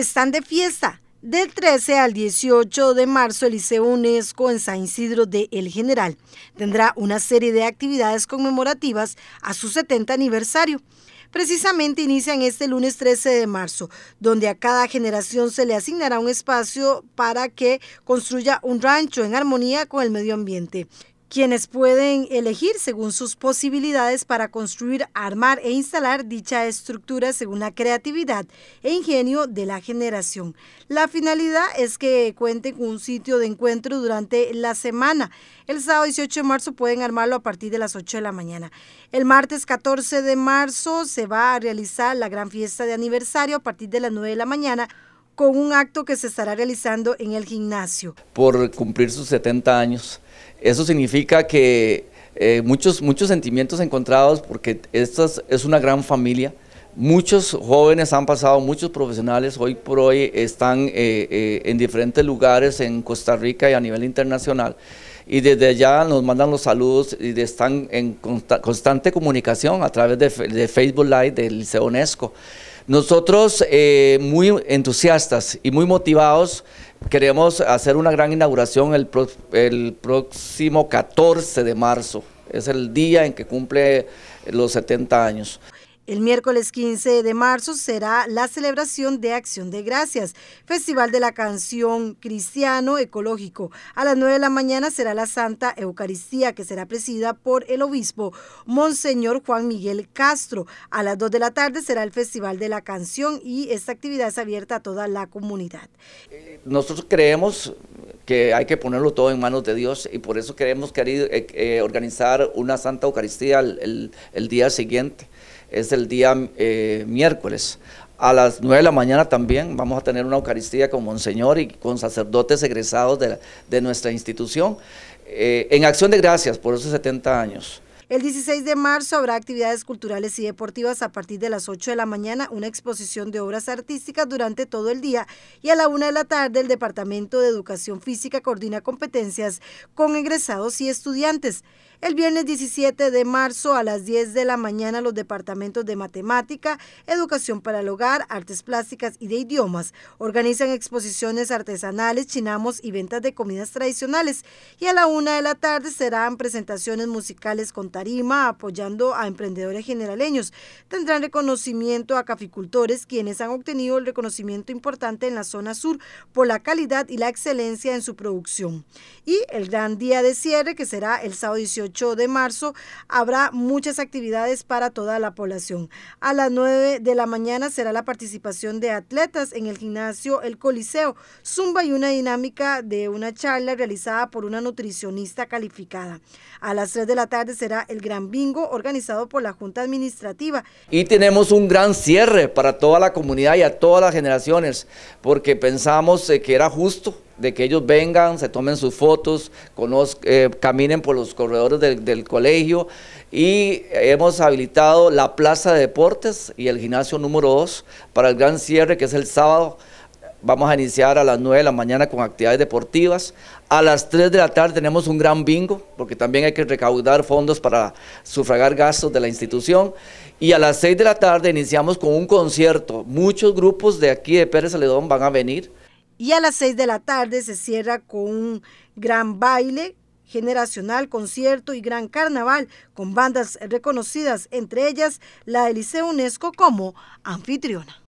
están de fiesta. Del 13 al 18 de marzo, el Liceo UNESCO en San Isidro de El General tendrá una serie de actividades conmemorativas a su 70 aniversario. Precisamente inician este lunes 13 de marzo, donde a cada generación se le asignará un espacio para que construya un rancho en armonía con el medio ambiente quienes pueden elegir según sus posibilidades para construir, armar e instalar dicha estructura según la creatividad e ingenio de la generación. La finalidad es que cuenten con un sitio de encuentro durante la semana. El sábado 18 de marzo pueden armarlo a partir de las 8 de la mañana. El martes 14 de marzo se va a realizar la gran fiesta de aniversario a partir de las 9 de la mañana con un acto que se estará realizando en el gimnasio. Por cumplir sus 70 años, eso significa que eh, muchos, muchos sentimientos encontrados porque esta es una gran familia, Muchos jóvenes han pasado, muchos profesionales hoy por hoy están eh, eh, en diferentes lugares en Costa Rica y a nivel internacional. Y desde allá nos mandan los saludos y están en constante comunicación a través de, de Facebook Live del Liceo UNESCO. Nosotros, eh, muy entusiastas y muy motivados, queremos hacer una gran inauguración el próximo 14 de marzo. Es el día en que cumple los 70 años. El miércoles 15 de marzo será la celebración de Acción de Gracias, Festival de la Canción Cristiano Ecológico. A las 9 de la mañana será la Santa Eucaristía, que será presidida por el obispo Monseñor Juan Miguel Castro. A las 2 de la tarde será el Festival de la Canción y esta actividad es abierta a toda la comunidad. Nosotros creemos que hay que ponerlo todo en manos de Dios y por eso queremos querer, eh, eh, organizar una Santa Eucaristía el día siguiente es el día eh, miércoles. A las 9 de la mañana también vamos a tener una Eucaristía con Monseñor y con sacerdotes egresados de, nuestra institución, eh, en acción de gracias por esos 70 años. El 16 de marzo habrá actividades culturales y deportivas a partir de las 8 de la mañana, una exposición de obras artísticas durante todo el día y a la 1 de la tarde el Departamento de Educación Física coordina competencias con egresados y estudiantes. El viernes 17 de marzo a las 10 de la mañana los departamentos de matemática, educación para el hogar, artes plásticas y de idiomas organizan exposiciones artesanales, chinamos y ventas de comidas tradicionales. Y a la una de la tarde serán presentaciones musicales con tarima apoyando a emprendedores generaleños. Tendrán reconocimiento a caficultores quienes han obtenido el reconocimiento importante en la zona sur por la calidad y la excelencia en su producción. Y el gran día de cierre que será el sábado 18 de marzo habrá muchas actividades para toda la población. A las 9 de la mañana será la participación de atletas en el gimnasio El Coliseo, Zumba y una dinámica de una charla realizada por una nutricionista calificada. A las 3 de la tarde será el Gran Bingo organizado por la Junta Administrativa. Y tenemos un gran cierre para toda la comunidad y a todas las generaciones, porque pensamos eh, que era justo de que ellos vengan, se tomen sus fotos, eh, caminen por los corredores del, colegio y hemos habilitado la plaza de deportes y el gimnasio número 2 para el gran cierre que es el sábado. Vamos a iniciar a las 9 de la mañana con actividades deportivas. A las 3 de la tarde tenemos un gran bingo, porque también hay que recaudar fondos para sufragar gastos de la institución. Y a las 6 de la tarde iniciamos con un concierto. Muchos grupos de aquí de Pérez Celedón van a venir. Y a las 6 de la tarde se cierra con un gran baile generacional, concierto y gran carnaval con bandas reconocidas, entre ellas la Eliseo UNESCO como anfitriona.